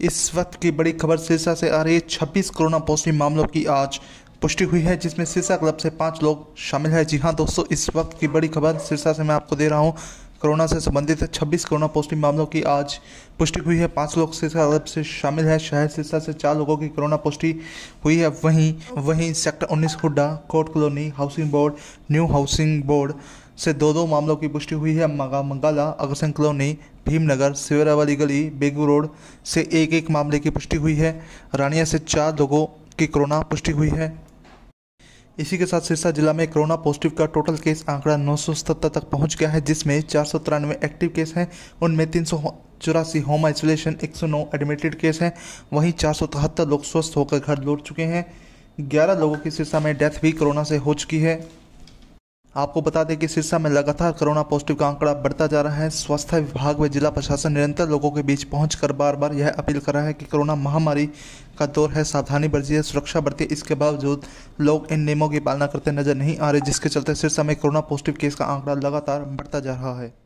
इस वक्त की बड़ी खबर सिरसा से आ रही है छब्बीस कोरोना पॉजिटिव मामलों की आज पुष्टि हुई है जिसमें सिरसा क्लब से पांच लोग शामिल हैं जी हाँ दोस्तों इस वक्त की बड़ी खबर सिरसा से मैं आपको दे रहा हूँ कोरोना से संबंधित 26 कोरोना पॉजिटिव मामलों की आज पुष्टि हुई है पाँच लोग सिरसा अरब से शामिल है शहर सिरसा से चार लोगों की कोरोना पुष्टि हुई है वहीं वहीं sector 19 Huda court colony housing board new housing board से दो दो मामलों की पुष्टि हुई है मगा मंगाला अग्रसेन कॉलोनी भीमनगर वाली गली बेगू रोड से एक एक मामले की पुष्टि हुई है रानिया से चार लोगों की कोरोना पुष्टि हुई है इसी के साथ सिरसा जिला में कोरोना पॉजिटिव का टोटल केस आंकड़ा नौ तक पहुंच गया है जिसमें चार एक्टिव केस हैं उनमें तीन चौरासी होम आइसोलेशन नौ एडमिटेड केस हैं वहीं चार लोग स्वस्थ होकर घर लौट चुके हैं ग्यारह लोगों की सिरसा में डेथ भी कोरोना से हो चुकी है आपको बता दें कि सिरसा में लगातार कोरोना पॉजिटिव का आंकड़ा बढ़ता जा रहा है स्वास्थ्य विभाग व जिला प्रशासन निरंतर लोगों के बीच पहुंचकर बार बार यह अपील कर रहा है कि कोरोना महामारी का दौर है सावधानी बरती है सुरक्षा बरती इसके बावजूद लोग इन नियमों की पालना करते नजर नहीं आ रहे जिसके चलते सिरसा में कोरोना पॉजिटिव केस का आंकड़ा लगातार बढ़ता जा रहा है